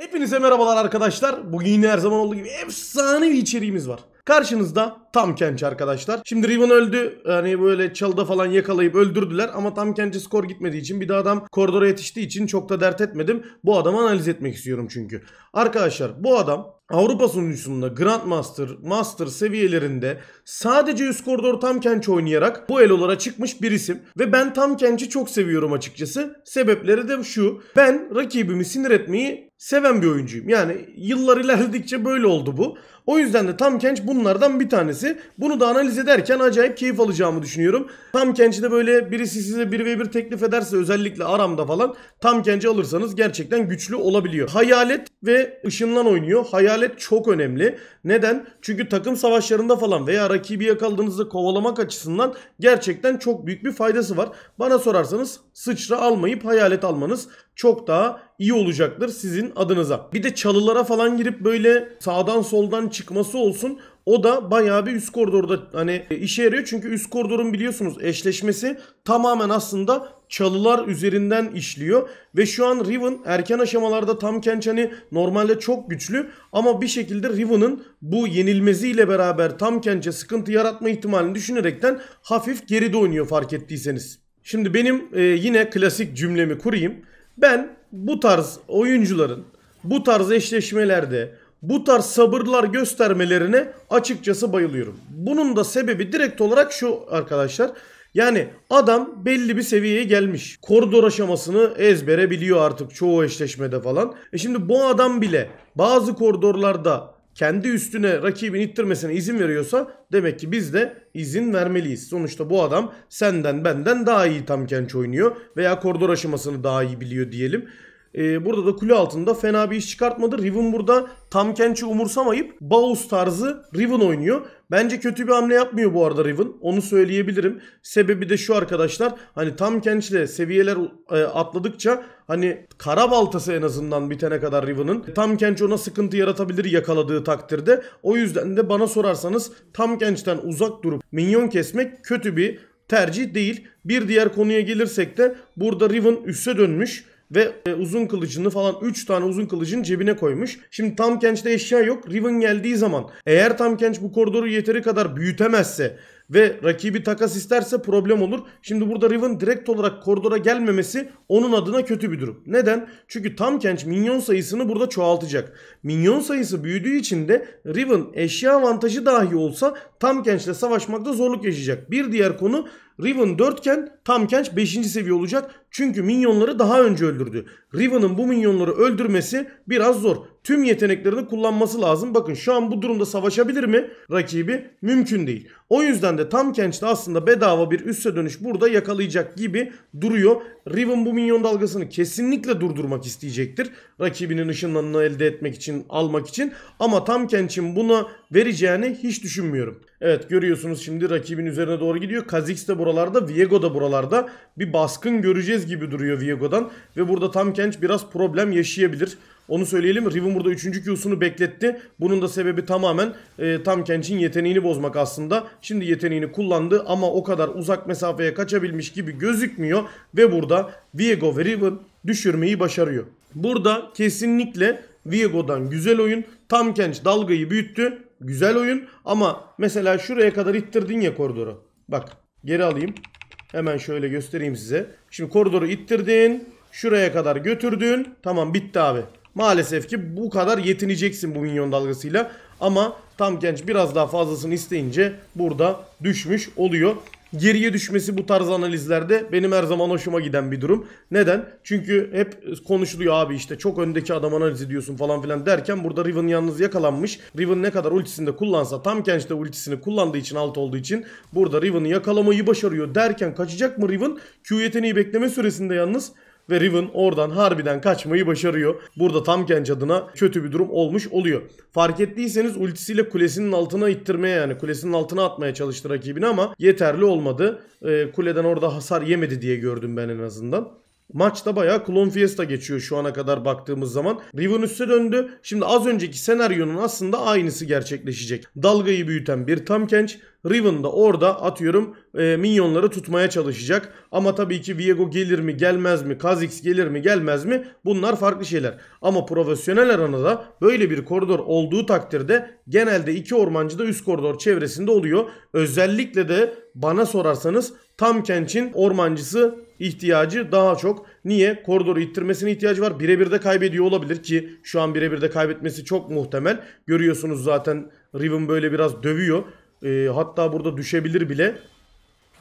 Hepinize merhabalar arkadaşlar. Bugün yine her zaman olduğu gibi efsane bir içeriğimiz var. Karşınızda Tam Kençi arkadaşlar. Şimdi Riven öldü. Hani böyle çalda falan yakalayıp öldürdüler ama Tam Kençi skor gitmediği için bir daha adam koridora yetiştiği için çok da dert etmedim. Bu adamı analiz etmek istiyorum çünkü. Arkadaşlar bu adam Avrupa sunucusunda Grandmaster, Master seviyelerinde Sadece üst koridor tam kenç oynayarak bu elolara çıkmış bir isim. Ve ben tam kençi çok seviyorum açıkçası. Sebepleri de şu. Ben rakibimi sinir etmeyi seven bir oyuncuyum. Yani yıllar ilerledikçe böyle oldu bu. O yüzden de Tam Kenç bunlardan bir tanesi. Bunu da analiz ederken acayip keyif alacağımı düşünüyorum. Tam kenci de böyle birisi size 1 ve 1 teklif ederse özellikle aramda falan Tam kenci alırsanız gerçekten güçlü olabiliyor. Hayalet ve ışınlan oynuyor. Hayalet çok önemli. Neden? Çünkü takım savaşlarında falan veya rakibi yakaladığınızda kovalamak açısından gerçekten çok büyük bir faydası var. Bana sorarsanız sıçra almayıp hayalet almanız çok daha iyi olacaktır sizin adınıza. Bir de çalılara falan girip böyle sağdan soldan çıkması olsun o da bayağı bir üst koridorda hani e, işe yarıyor. Çünkü üst koridorun biliyorsunuz eşleşmesi tamamen aslında çalılar üzerinden işliyor. Ve şu an Riven erken aşamalarda tam kençeni hani, normalde çok güçlü ama bir şekilde Riven'ın bu yenilmeziyle beraber tam kençe sıkıntı yaratma ihtimalini düşünerekten hafif geride oynuyor fark ettiyseniz. Şimdi benim e, yine klasik cümlemi kurayım. Ben bu tarz oyuncuların bu tarz eşleşmelerde bu tarz sabırlar göstermelerine açıkçası bayılıyorum. Bunun da sebebi direkt olarak şu arkadaşlar. Yani adam belli bir seviyeye gelmiş. Koridor aşamasını ezbere biliyor artık çoğu eşleşmede falan. E şimdi bu adam bile bazı koridorlarda kendi üstüne rakibin ittirmesine izin veriyorsa demek ki biz de izin vermeliyiz. Sonuçta bu adam senden benden daha iyi tam kenç oynuyor veya koridor aşamasını daha iyi biliyor diyelim. E, burada da kule altında fena bir iş çıkartmadı. Riven burada tam Kench'i umursamayıp Baus tarzı Riven oynuyor. Bence kötü bir hamle yapmıyor bu arada Riven. Onu söyleyebilirim. Sebebi de şu arkadaşlar. Hani tam Kench'le seviyeler e, atladıkça hani kara baltası en azından bitene kadar Riven'ın. Tam Kench ona sıkıntı yaratabilir yakaladığı takdirde. O yüzden de bana sorarsanız tam Kench'ten uzak durup minyon kesmek kötü bir tercih değil. Bir diğer konuya gelirsek de burada Riven üsse dönmüş ve e, uzun kılıcını falan 3 tane uzun kılıcını cebine koymuş. Şimdi tam Kench'te eşya yok. Riven geldiği zaman eğer tam Kench bu koridoru yeteri kadar büyütemezse ve rakibi takas isterse problem olur. Şimdi burada Riven direkt olarak koridora gelmemesi onun adına kötü bir durum. Neden? Çünkü tam Kench minyon sayısını burada çoğaltacak. Minyon sayısı büyüdüğü için de Riven eşya avantajı dahi olsa Tam Tamkenç'le savaşmakta zorluk yaşayacak. Bir diğer konu Riven 4 iken Tamkenç 5. seviye olacak. Çünkü minyonları daha önce öldürdü. Riven'ın bu minyonları öldürmesi biraz zor. Tüm yeteneklerini kullanması lazım. Bakın şu an bu durumda savaşabilir mi rakibi? Mümkün değil. O yüzden de tam de aslında bedava bir üste dönüş burada yakalayacak gibi duruyor. Riven bu minyon dalgasını kesinlikle durdurmak isteyecektir. Rakibinin ışınlanını elde etmek için, almak için. Ama tam Kench'in buna vereceğini hiç düşünmüyorum. Evet görüyorsunuz şimdi rakibin üzerine doğru gidiyor. Kazix de buralarda, Viego da buralarda. Bir baskın göreceğiz gibi duruyor Viego'dan. Ve burada tam Kench biraz problem yaşayabilir. Onu söyleyelim. Riven burada 3. Q'sunu bekletti. Bunun da sebebi tamamen e, Tam Kench'in yeteneğini bozmak aslında. Şimdi yeteneğini kullandı ama o kadar uzak mesafeye kaçabilmiş gibi gözükmüyor. Ve burada Viego ve Riven düşürmeyi başarıyor. Burada kesinlikle Viego'dan güzel oyun. Tam Kench dalgayı büyüttü. Güzel oyun ama mesela şuraya kadar ittirdin ya koridoru. Bak geri alayım. Hemen şöyle göstereyim size. Şimdi koridoru ittirdin. Şuraya kadar götürdün. Tamam bitti abi. Maalesef ki bu kadar yetineceksin bu minyon dalgasıyla. Ama tam genç biraz daha fazlasını isteyince burada düşmüş oluyor. Geriye düşmesi bu tarz analizlerde benim her zaman hoşuma giden bir durum. Neden? Çünkü hep konuşuluyor abi işte çok öndeki adam analiz ediyorsun falan filan derken burada Riven yalnız yakalanmış. Riven ne kadar ultisini de kullansa tam gençte ultisini kullandığı için alt olduğu için burada Riven'ı yakalamayı başarıyor derken kaçacak mı Riven? Q yeteneği bekleme süresinde yalnız ve Riven oradan harbiden kaçmayı başarıyor. Burada Tamkenç adına kötü bir durum olmuş oluyor. Fark ettiyseniz ultisiyle kulesinin altına ittirmeye yani kulesinin altına atmaya çalıştı rakibini ama yeterli olmadı. Ee, kuleden orada hasar yemedi diye gördüm ben en azından. Maçta bayağı Klon Fiesta geçiyor şu ana kadar baktığımız zaman. Riven üste döndü. Şimdi az önceki senaryonun aslında aynısı gerçekleşecek. Dalgayı büyüten bir Tamkenç. Riven de orada atıyorum e, minyonları tutmaya çalışacak. Ama tabii ki Viego gelir mi gelmez mi, Kha'Zix gelir mi gelmez mi bunlar farklı şeyler. Ama profesyonel aranada böyle bir koridor olduğu takdirde genelde iki ormancı da üst koridor çevresinde oluyor. Özellikle de bana sorarsanız Tamkenç'in ormancısı ihtiyacı daha çok. Niye? Koridoru ittirmesine ihtiyacı var. Birebir de kaybediyor olabilir ki şu an birebir de kaybetmesi çok muhtemel. Görüyorsunuz zaten Riven böyle biraz dövüyor. E, hatta burada düşebilir bile.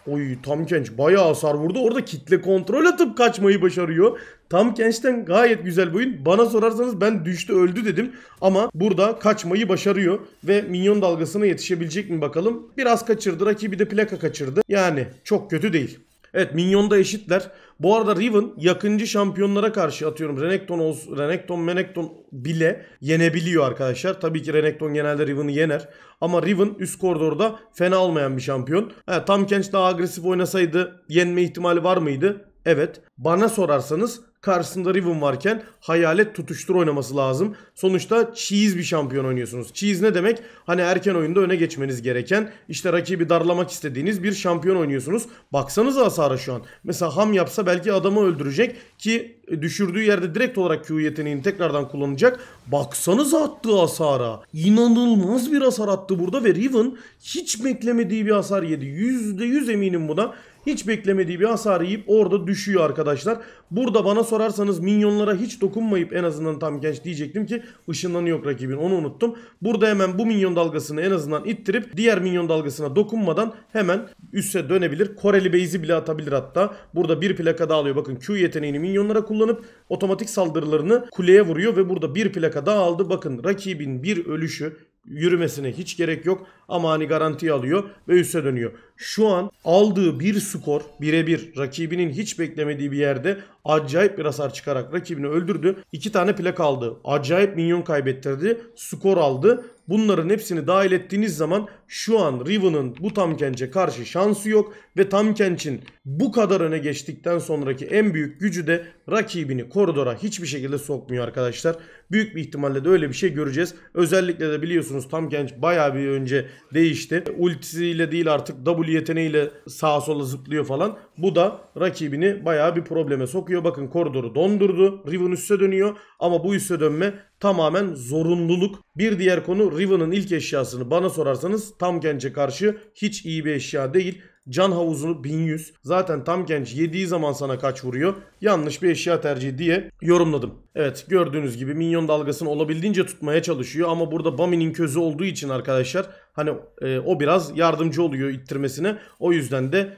Oy Tam Kenç bayağı hasar vurdu. Orada kitle kontrol atıp kaçmayı başarıyor. Tam Kenç'ten gayet güzel bir oyun. Bana sorarsanız ben düştü öldü dedim. Ama burada kaçmayı başarıyor. Ve minyon dalgasına yetişebilecek mi bakalım. Biraz kaçırdı. Rakibi de plaka kaçırdı. Yani çok kötü değil. Evet Minyon'da eşitler. Bu arada Riven yakıncı şampiyonlara karşı atıyorum Renekton olsun, Renekton, Menekton bile yenebiliyor arkadaşlar. Tabii ki Renekton genelde Riven'ı yener. Ama Riven üst koridorda fena olmayan bir şampiyon. Ha, Tam Kench daha agresif oynasaydı yenme ihtimali var mıydı? Evet. Bana sorarsanız Karşısında Riven varken hayalet tutuştur oynaması lazım. Sonuçta cheese bir şampiyon oynuyorsunuz. Cheese ne demek? Hani erken oyunda öne geçmeniz gereken işte rakibi darlamak istediğiniz bir şampiyon oynuyorsunuz. Baksanıza hasara şu an. Mesela ham yapsa belki adamı öldürecek ki düşürdüğü yerde direkt olarak Q yeteneğini tekrardan kullanacak. Baksanıza attığı hasara. İnanılmaz bir hasar attı burada ve Riven hiç beklemediği bir hasar yedi. %100 eminim buna. Hiç beklemediği bir hasar yiyip orada düşüyor arkadaşlar. Burada bana sorarsanız minyonlara hiç dokunmayıp en azından tam genç diyecektim ki ışınlanı yok rakibin onu unuttum. Burada hemen bu minyon dalgasını en azından ittirip diğer minyon dalgasına dokunmadan hemen üste dönebilir. Koreli Beyzi bile atabilir hatta. Burada bir plaka daha alıyor. Bakın Q yeteneğini minyonlara kullanıp otomatik saldırılarını kuleye vuruyor ve burada bir plaka daha aldı. Bakın rakibin bir ölüşü yürümesine hiç gerek yok ama hani garanti alıyor ve üste dönüyor şu an aldığı bir skor birebir rakibinin hiç beklemediği bir yerde acayip bir hasar çıkarak rakibini öldürdü. İki tane plak aldı. Acayip minyon kaybettirdi. Skor aldı. Bunların hepsini dahil ettiğiniz zaman şu an Riven'ın bu Tamkenç'e karşı şansı yok ve Tamkenç'in bu kadar öne geçtikten sonraki en büyük gücü de rakibini koridora hiçbir şekilde sokmuyor arkadaşlar. Büyük bir ihtimalle de öyle bir şey göreceğiz. Özellikle de biliyorsunuz Tamkenç bayağı bir önce değişti. Ultisiyle değil artık W cool yeteneğiyle sağa sola zıplıyor falan. Bu da rakibini bayağı bir probleme sokuyor. Bakın koridoru dondurdu. Riven üste dönüyor ama bu üste dönme tamamen zorunluluk. Bir diğer konu Riven'ın ilk eşyasını bana sorarsanız Tamkenç'e karşı hiç iyi bir eşya değil. Can havuzunu 1100. Zaten tam genç yediği zaman sana kaç vuruyor? Yanlış bir eşya tercihi diye yorumladım. Evet gördüğünüz gibi minyon dalgasını olabildiğince tutmaya çalışıyor ama burada Bami'nin közü olduğu için arkadaşlar hani e, o biraz yardımcı oluyor ittirmesine. O yüzden de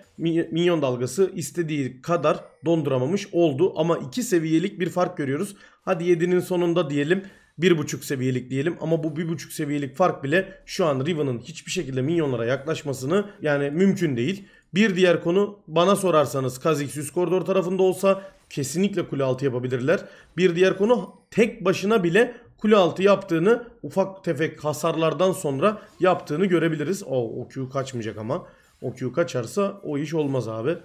minyon dalgası istediği kadar donduramamış oldu ama iki seviyelik bir fark görüyoruz. Hadi 7'nin sonunda diyelim 1.5 seviyelik diyelim ama bu 1.5 seviyelik fark bile şu an Riven'ın hiçbir şekilde minyonlara yaklaşmasını yani mümkün değil. Bir diğer konu bana sorarsanız Kha'Zix üst koridor tarafında olsa kesinlikle kule altı yapabilirler. Bir diğer konu tek başına bile kule altı yaptığını ufak tefek hasarlardan sonra yaptığını görebiliriz. O, o Q kaçmayacak ama. O Q kaçarsa o iş olmaz abi.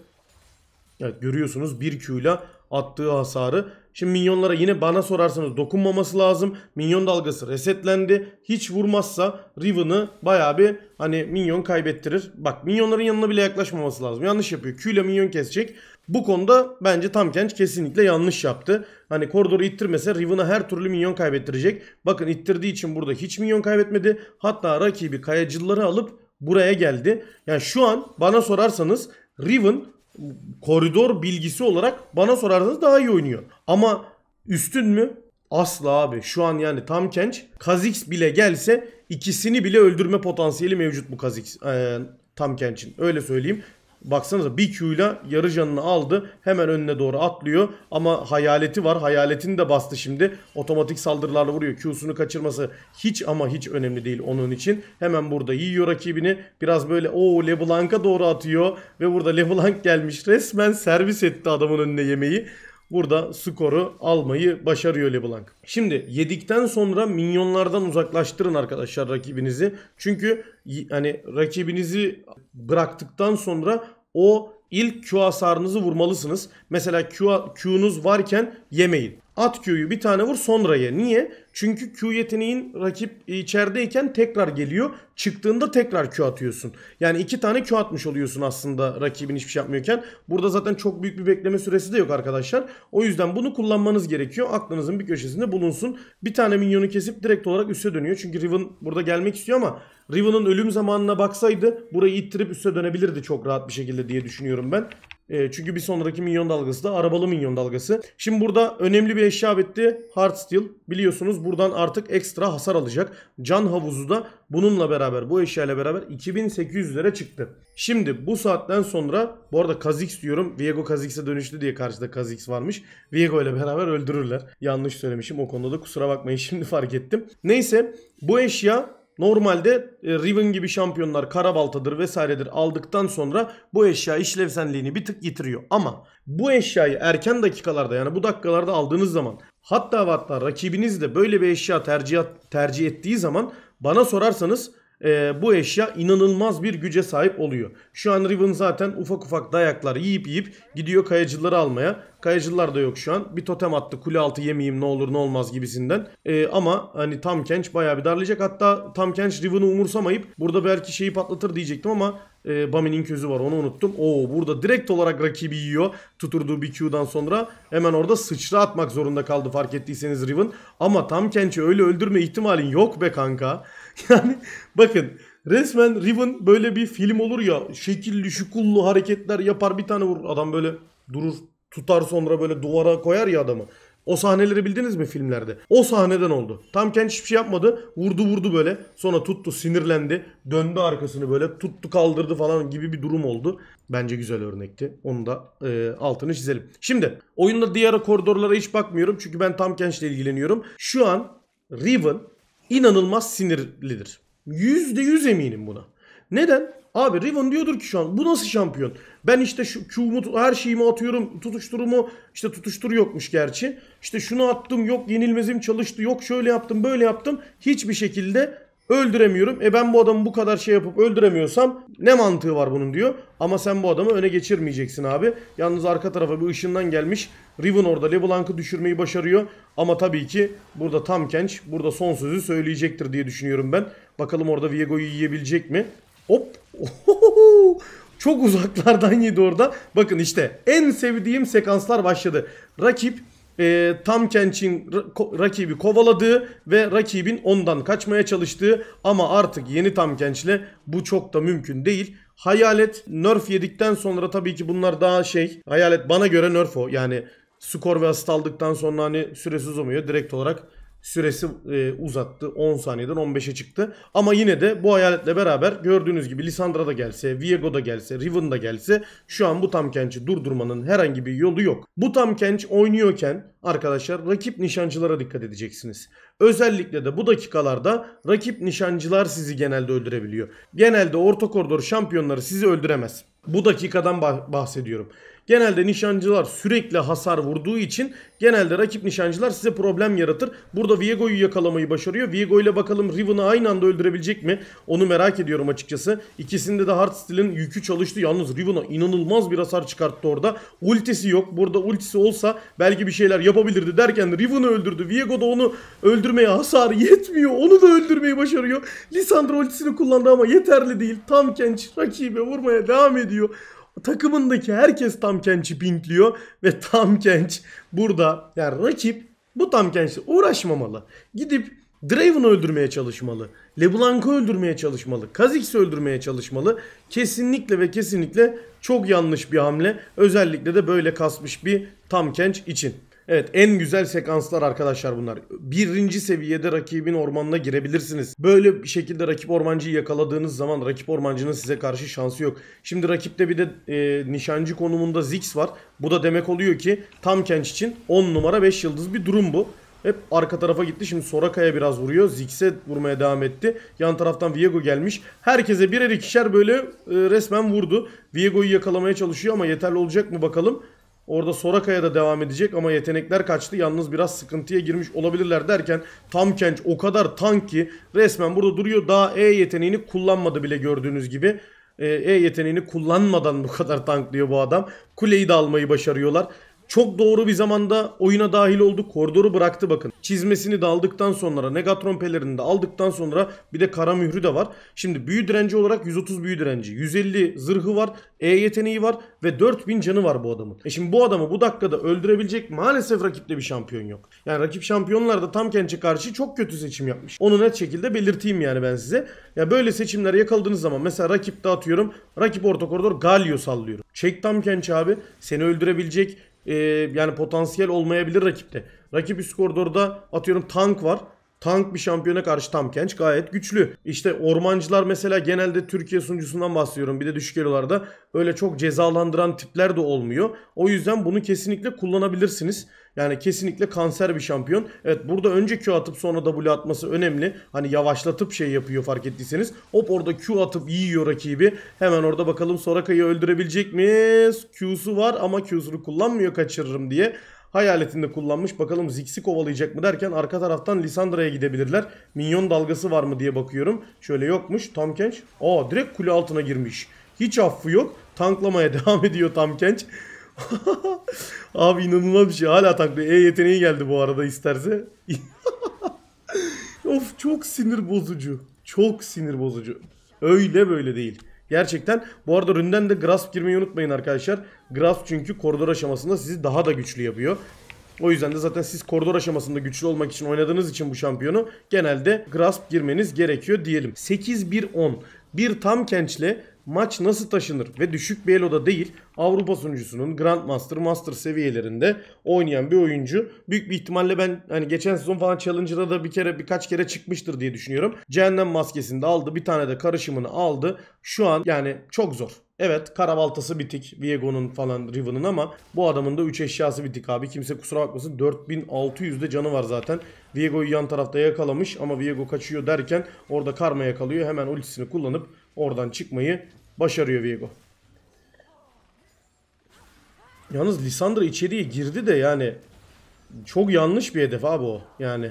Evet görüyorsunuz 1 Q ile attığı hasarı. Şimdi minyonlara yine bana sorarsanız dokunmaması lazım. Minyon dalgası resetlendi. Hiç vurmazsa Riven'ı baya bir hani minyon kaybettirir. Bak minyonların yanına bile yaklaşmaması lazım. Yanlış yapıyor. Q ile minyon kesecek. Bu konuda bence Tamkenç kesinlikle yanlış yaptı. Hani koridoru ittirmese Riven'a her türlü minyon kaybettirecek. Bakın ittirdiği için burada hiç minyon kaybetmedi. Hatta rakibi kayacılları alıp buraya geldi. Yani şu an bana sorarsanız Riven koridor bilgisi olarak bana sorarsanız daha iyi oynuyor. Ama üstün mü? Asla abi. Şu an yani tam Kenç. Kazix bile gelse ikisini bile öldürme potansiyeli mevcut bu Kazix. Ee, tam Kenç'in. Öyle söyleyeyim. Baksanıza bir Q'yla yarı canını aldı. Hemen önüne doğru atlıyor. Ama hayaleti var. Hayaletini de bastı şimdi. Otomatik saldırılarla vuruyor. Q'sunu kaçırması hiç ama hiç önemli değil onun için. Hemen burada yiyor rakibini. Biraz böyle o LeBlanc'a doğru atıyor. Ve burada LeBlanc gelmiş. Resmen servis etti adamın önüne yemeği burada skoru almayı başarıyor LeBlanc. Şimdi yedikten sonra minyonlardan uzaklaştırın arkadaşlar rakibinizi. Çünkü hani rakibinizi bıraktıktan sonra o ilk Q hasarınızı vurmalısınız. Mesela Q, Q'nuz varken yemeyin. At Q'yu bir tane vur sonra ye. Niye? Çünkü Q yeteneğin rakip içerideyken tekrar geliyor. Çıktığında tekrar Q atıyorsun. Yani iki tane Q atmış oluyorsun aslında rakibin hiçbir şey yapmıyorken. Burada zaten çok büyük bir bekleme süresi de yok arkadaşlar. O yüzden bunu kullanmanız gerekiyor. Aklınızın bir köşesinde bulunsun. Bir tane minyonu kesip direkt olarak üste dönüyor. Çünkü Riven burada gelmek istiyor ama Riven'ın ölüm zamanına baksaydı burayı ittirip üste dönebilirdi çok rahat bir şekilde diye düşünüyorum ben. E, çünkü bir sonraki minyon dalgası da arabalı minyon dalgası. Şimdi burada önemli bir eşya bitti. Hard steel Biliyorsunuz buradan artık ekstra hasar alacak. Can havuzu da bununla beraber bu eşyayla beraber 2800 2800'lere çıktı. Şimdi bu saatten sonra bu arada Kazix diyorum. Viego Kazix'e dönüştü diye karşıda Kazix varmış. Viego ile beraber öldürürler. Yanlış söylemişim. O konuda da kusura bakmayın şimdi fark ettim. Neyse bu eşya Normalde e, Riven gibi şampiyonlar karabaltadır vesairedir aldıktan sonra bu eşya işlevselliğini bir tık yitiriyor. Ama bu eşyayı erken dakikalarda yani bu dakikalarda aldığınız zaman hatta hatta rakibiniz de böyle bir eşya tercih, tercih ettiği zaman bana sorarsanız e, bu eşya inanılmaz bir güce sahip oluyor. Şu an Riven zaten ufak ufak dayaklar yiyip yiyip gidiyor kayacıları almaya. Kayacılar da yok şu an. Bir totem attı kule altı yemeyeyim ne olur ne olmaz gibisinden. E, ama hani Tam Kenç bayağı bir darlayacak. Hatta Tam Kenç Riven'ı umursamayıp burada belki şeyi patlatır diyecektim ama e, Bami'nin közü var onu unuttum. Oo burada direkt olarak rakibi yiyor. Tuturduğu bir Q'dan sonra hemen orada sıçra atmak zorunda kaldı fark ettiyseniz Riven. Ama Tam Kenç'i öyle öldürme ihtimalin yok be kanka. Yani bakın resmen Riven böyle bir film olur ya şekilli şukullu hareketler yapar bir tane vurur adam böyle durur tutar sonra böyle duvara koyar ya adamı. O sahneleri bildiniz mi filmlerde? O sahneden oldu. Tam kendi hiçbir şey yapmadı. Vurdu vurdu böyle. Sonra tuttu sinirlendi. Döndü arkasını böyle tuttu kaldırdı falan gibi bir durum oldu. Bence güzel örnekti. Onu da e, altını çizelim. Şimdi oyunda diğer koridorlara hiç bakmıyorum. Çünkü ben tam ile ilgileniyorum. Şu an Riven inanılmaz sinirlidir. %100 eminim buna. Neden? Abi Riven diyordur ki şu an bu nasıl şampiyon? Ben işte şu Q'mu her şeyimi atıyorum tutuşturumu işte tutuştur yokmuş gerçi. İşte şunu attım yok yenilmezim çalıştı yok şöyle yaptım böyle yaptım. Hiçbir şekilde Öldüremiyorum. E ben bu adamı bu kadar şey yapıp öldüremiyorsam ne mantığı var bunun diyor. Ama sen bu adamı öne geçirmeyeceksin abi. Yalnız arka tarafa bir ışından gelmiş. Riven orada LeBlanc'ı düşürmeyi başarıyor. Ama tabii ki burada tam Kench, Burada son sözü söyleyecektir diye düşünüyorum ben. Bakalım orada Viego'yu yiyebilecek mi? Hop. Çok uzaklardan yedi orada. Bakın işte en sevdiğim sekanslar başladı. Rakip e, Tam Kenç'in rakibi kovaladığı ve rakibin ondan kaçmaya çalıştığı ama artık yeni Tam Kenç'le bu çok da mümkün değil. Hayalet nerf yedikten sonra tabii ki bunlar daha şey. Hayalet bana göre nerf o. Yani skor ve asist aldıktan sonra hani süresiz olmuyor. Direkt olarak süresi e, uzattı. 10 saniyeden 15'e çıktı. Ama yine de bu hayaletle beraber gördüğünüz gibi Lisandra da gelse, Viego da gelse, Riven da gelse şu an bu tam durdurmanın herhangi bir yolu yok. Bu tam oynuyorken arkadaşlar rakip nişancılara dikkat edeceksiniz. Özellikle de bu dakikalarda rakip nişancılar sizi genelde öldürebiliyor. Genelde orta koridor şampiyonları sizi öldüremez. Bu dakikadan bahsediyorum. Genelde nişancılar sürekli hasar vurduğu için genelde rakip nişancılar size problem yaratır. Burada Viego'yu yakalamayı başarıyor. Viego ile bakalım Riven'ı aynı anda öldürebilecek mi? Onu merak ediyorum açıkçası. İkisinde de Hardsteel'in yükü çalıştı. Yalnız Riven'a inanılmaz bir hasar çıkarttı orada. Ultisi yok. Burada ultisi olsa belki bir şeyler yapabilirdi derken Riven'ı öldürdü. Viego da onu öldürmeye hasar yetmiyor. Onu da öldürmeyi başarıyor. Lisandro ultisini kullandı ama yeterli değil. Tam genç rakibe vurmaya devam ediyor takımındaki herkes Tam Kenç'i pinkliyor ve Tam Kenç burada yani rakip bu Tam Kenç'le uğraşmamalı. Gidip Draven'ı öldürmeye çalışmalı. LeBlanc'ı öldürmeye çalışmalı. Kazix'i öldürmeye çalışmalı. Kesinlikle ve kesinlikle çok yanlış bir hamle. Özellikle de böyle kasmış bir Tam Kenç için. Evet en güzel sekanslar arkadaşlar bunlar. Birinci seviyede rakibin ormanına girebilirsiniz. Böyle bir şekilde rakip ormancıyı yakaladığınız zaman rakip ormancının size karşı şansı yok. Şimdi rakipte bir de e, nişancı konumunda Zix var. Bu da demek oluyor ki tam kenç için 10 numara 5 yıldız bir durum bu. Hep arka tarafa gitti. Şimdi Soraka'ya biraz vuruyor. Zix'e vurmaya devam etti. Yan taraftan Viego gelmiş. Herkese birer ikişer böyle e, resmen vurdu. Viego'yu yakalamaya çalışıyor ama yeterli olacak mı bakalım. Orada Soraka'ya da devam edecek ama yetenekler kaçtı. Yalnız biraz sıkıntıya girmiş olabilirler derken Tam Kenç o kadar tank ki resmen burada duruyor. Daha E yeteneğini kullanmadı bile gördüğünüz gibi. E, e yeteneğini kullanmadan bu kadar tanklıyor bu adam. Kuleyi de almayı başarıyorlar. Çok doğru bir zamanda oyuna dahil oldu. Koridoru bıraktı bakın. Çizmesini de aldıktan sonra Negatron pelerini de aldıktan sonra bir de kara mührü de var. Şimdi büyü direnci olarak 130 büyü direnci. 150 zırhı var. E yeteneği var. Ve 4000 canı var bu adamın. E şimdi bu adamı bu dakikada öldürebilecek maalesef rakipte bir şampiyon yok. Yani rakip şampiyonlar da tam Kenç'e karşı çok kötü seçim yapmış. Onu net şekilde belirteyim yani ben size. Ya böyle seçimler yakaladığınız zaman mesela rakipte atıyorum. Rakip orta koridor Galio sallıyorum. Çek tam Kenç abi. Seni öldürebilecek e, yani potansiyel olmayabilir rakipte. Rakip üst koridorda atıyorum tank var. Tank bir şampiyona karşı tam genç gayet güçlü. İşte ormancılar mesela genelde Türkiye sunucusundan bahsediyorum. Bir de düşük elolarda öyle çok cezalandıran tipler de olmuyor. O yüzden bunu kesinlikle kullanabilirsiniz. Yani kesinlikle kanser bir şampiyon. Evet burada önce Q atıp sonra W atması önemli. Hani yavaşlatıp şey yapıyor fark ettiyseniz. Hop orada Q atıp yiyor rakibi. Hemen orada bakalım Soraka'yı öldürebilecek mi? Q'su var ama Q'sunu kullanmıyor kaçırırım diye hayaletinde kullanmış. Bakalım Zix'i kovalayacak mı derken arka taraftan Lisandra'ya gidebilirler. Minyon dalgası var mı diye bakıyorum. Şöyle yokmuş. Tom Kenç. Aa direkt kule altına girmiş. Hiç affı yok. Tanklamaya devam ediyor Tom Kenç. Abi inanılmaz bir şey. Hala tanklıyor. E yeteneği geldi bu arada isterse. of çok sinir bozucu. Çok sinir bozucu. Öyle böyle değil. Gerçekten bu arada ründen de grasp girmeyi unutmayın arkadaşlar. Grasp çünkü koridor aşamasında sizi daha da güçlü yapıyor. O yüzden de zaten siz koridor aşamasında güçlü olmak için oynadığınız için bu şampiyonu genelde grasp girmeniz gerekiyor diyelim. 8-1-10 bir tam kençle maç nasıl taşınır ve düşük bir eloda değil Avrupa sunucusunun Grandmaster Master seviyelerinde oynayan bir oyuncu. Büyük bir ihtimalle ben hani geçen sezon falan Challenger'da da bir kere birkaç kere çıkmıştır diye düşünüyorum. Cehennem maskesini de aldı. Bir tane de karışımını aldı. Şu an yani çok zor. Evet karabaltası bitik Viego'nun falan Riven'ın ama bu adamın da 3 eşyası bitik abi. Kimse kusura bakmasın 4600'de canı var zaten. Viego'yu yan tarafta yakalamış ama Viego kaçıyor derken orada karma yakalıyor. Hemen ultisini kullanıp Oradan çıkmayı başarıyor Viego. Yalnız Lisandra içeriye girdi de yani çok yanlış bir hedef abi o. Yani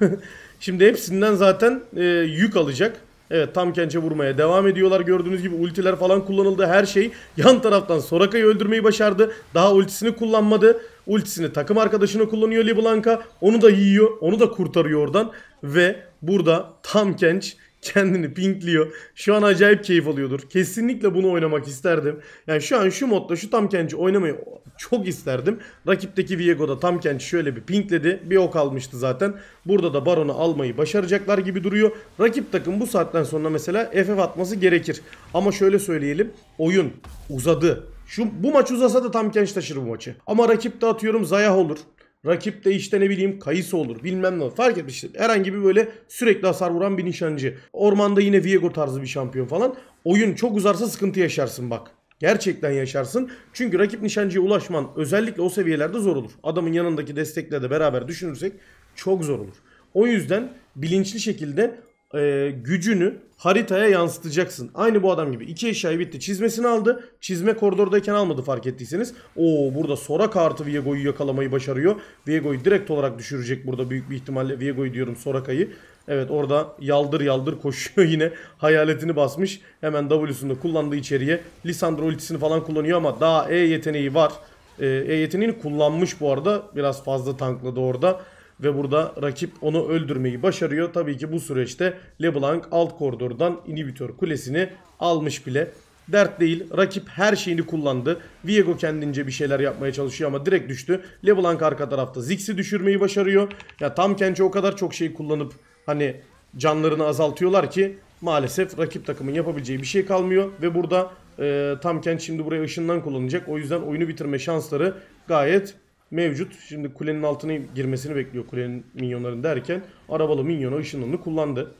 şimdi hepsinden zaten e, yük alacak. Evet tam kençe vurmaya devam ediyorlar. Gördüğünüz gibi ultiler falan kullanıldı. Her şey yan taraftan Soraka'yı öldürmeyi başardı. Daha ultisini kullanmadı. Ultisini takım arkadaşını kullanıyor Liblanka. Onu da yiyor. Onu da kurtarıyor oradan. Ve burada tam kenç kendini pinkliyor. Şu an acayip keyif alıyordur. Kesinlikle bunu oynamak isterdim. Yani şu an şu modda şu tam kenci oynamayı çok isterdim. Rakipteki Viego'da tam kenci şöyle bir pinkledi. Bir ok almıştı zaten. Burada da Baron'u almayı başaracaklar gibi duruyor. Rakip takım bu saatten sonra mesela FF atması gerekir. Ama şöyle söyleyelim. Oyun uzadı. Şu, bu maç uzasa da tam genç taşır bu maçı. Ama rakip de atıyorum Zayah olur. Rakip de işte ne bileyim kayısı olur bilmem ne fark etmiş. Herhangi bir böyle sürekli hasar vuran bir nişancı. Ormanda yine Viego tarzı bir şampiyon falan. Oyun çok uzarsa sıkıntı yaşarsın bak. Gerçekten yaşarsın. Çünkü rakip nişancıya ulaşman özellikle o seviyelerde zor olur. Adamın yanındaki destekle de beraber düşünürsek çok zor olur. O yüzden bilinçli şekilde e, gücünü haritaya yansıtacaksın. Aynı bu adam gibi. İki eşyayı bitti. Çizmesini aldı. Çizme koridordayken almadı fark ettiyseniz. Oo burada Sorak artı Viego'yu yakalamayı başarıyor. Viego'yu direkt olarak düşürecek burada büyük bir ihtimalle. Viego'yu diyorum Soraka'yı. Evet orada yaldır yaldır koşuyor yine. Hayaletini basmış. Hemen W'sunu da kullandı içeriye. Lisandro ultisini falan kullanıyor ama daha E yeteneği var. E, e yeteneğini kullanmış bu arada. Biraz fazla tankladı orada. Ve burada rakip onu öldürmeyi başarıyor. Tabii ki bu süreçte LeBlanc alt koridordan inhibitor kulesini almış bile. Dert değil. Rakip her şeyini kullandı. Viego kendince bir şeyler yapmaya çalışıyor ama direkt düştü. LeBlanc arka tarafta Ziggs'i düşürmeyi başarıyor. Ya tam Kenç'e o kadar çok şey kullanıp hani canlarını azaltıyorlar ki maalesef rakip takımın yapabileceği bir şey kalmıyor. Ve burada e, Tamken şimdi buraya ışından kullanacak. O yüzden oyunu bitirme şansları gayet mevcut. Şimdi kulenin altına girmesini bekliyor kulenin minyonların derken arabalı minyon o kullandı.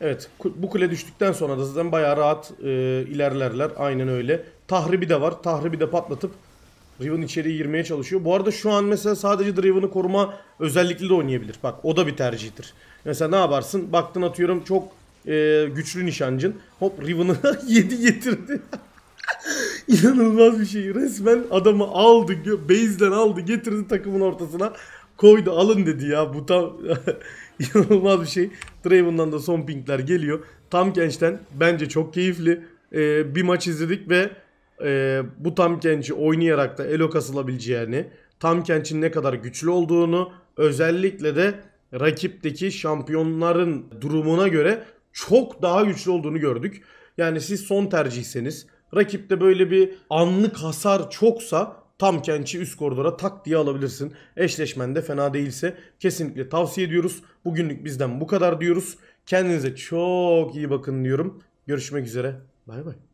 Evet bu kule düştükten sonra da zaten bayağı rahat e, ilerlerler. Aynen öyle. Tahribi de var. Tahribi de patlatıp Riven içeriye girmeye çalışıyor. Bu arada şu an mesela sadece Driven'ı koruma özellikle de oynayabilir. Bak o da bir tercihtir. Mesela ne yaparsın? Baktın atıyorum çok e, güçlü nişancın. Hop Riven'ı yedi getirdi. İnanılmaz bir şey. Resmen adamı aldı, base'den aldı, getirdi takımın ortasına. Koydu alın dedi ya. Bu tam inanılmaz bir şey. Draven'dan da son pingler geliyor. Tam gençten bence çok keyifli ee, bir maç izledik ve e, bu tam genci oynayarak da elo kasılabileceğini, tam gençin ne kadar güçlü olduğunu, özellikle de rakipteki şampiyonların durumuna göre çok daha güçlü olduğunu gördük. Yani siz son tercihseniz Rakipte böyle bir anlık hasar çoksa tam Kenç'i üst koridora tak diye alabilirsin. Eşleşmen de fena değilse kesinlikle tavsiye ediyoruz. Bugünlük bizden bu kadar diyoruz. Kendinize çok iyi bakın diyorum. Görüşmek üzere. Bay bay.